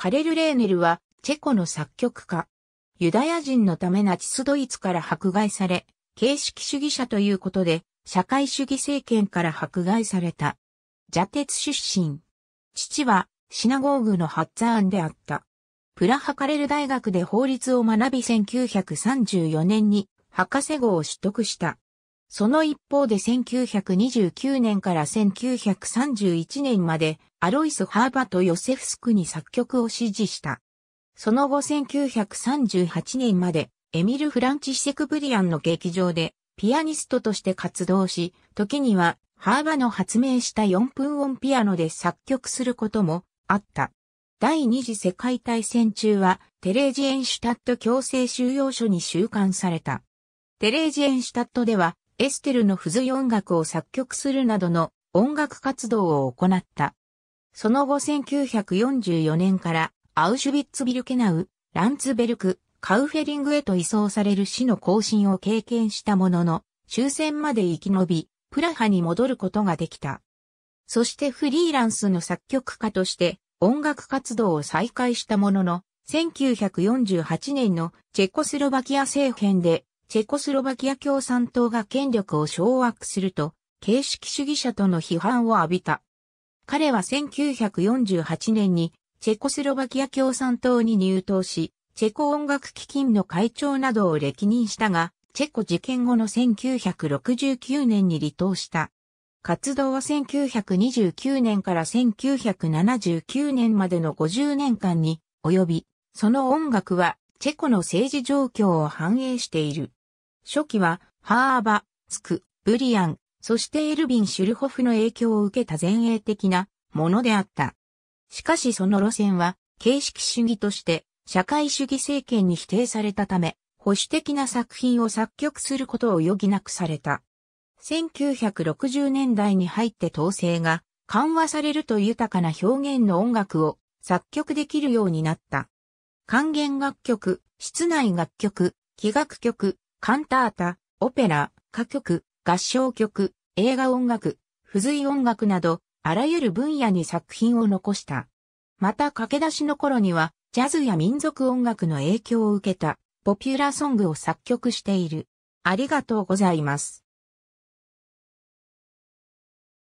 カレル・レーネルは、チェコの作曲家。ユダヤ人のためナチスドイツから迫害され、形式主義者ということで、社会主義政権から迫害された。邪鉄出身。父は、シナゴーグのハッザーンであった。プラハカレル大学で法律を学び1934年に博士号を取得した。その一方で1929年から1931年までアロイス・ハーバとヨセフスクに作曲を指示した。その後1938年まで、エミル・フランチ・セクブリアンの劇場で、ピアニストとして活動し、時には、ハーバの発明した4分音ピアノで作曲することもあった。第二次世界大戦中は、テレージエンシュタット強制収容所に収監された。テレージエンシュタットでは、エステルの付随音楽を作曲するなどの音楽活動を行った。その後1944年からアウシュビッツビルケナウ、ランツベルク、カウフェリングへと移送される死の行進を経験したものの、終戦まで生き延び、プラハに戻ることができた。そしてフリーランスの作曲家として音楽活動を再開したものの、1948年のチェコスロバキア政変で、チェコスロバキア共産党が権力を掌握すると、形式主義者との批判を浴びた。彼は1948年にチェコスロバキア共産党に入党し、チェコ音楽基金の会長などを歴任したが、チェコ事件後の1969年に離党した。活動は1929年から1979年までの50年間に及び、その音楽はチェコの政治状況を反映している。初期は、ハーバ、スク、ブリアン、そしてエルビン・シュルホフの影響を受けた前衛的なものであった。しかしその路線は形式主義として社会主義政権に否定されたため、保守的な作品を作曲することを余儀なくされた。1960年代に入って統制が緩和されると豊かな表現の音楽を作曲できるようになった。還元楽曲、室内楽曲、器楽曲、カンタータ、オペラ、歌曲、合唱曲、映画音楽、付随音楽など、あらゆる分野に作品を残した。また駆け出しの頃には、ジャズや民族音楽の影響を受けた、ポピュラーソングを作曲している。ありがとうございます。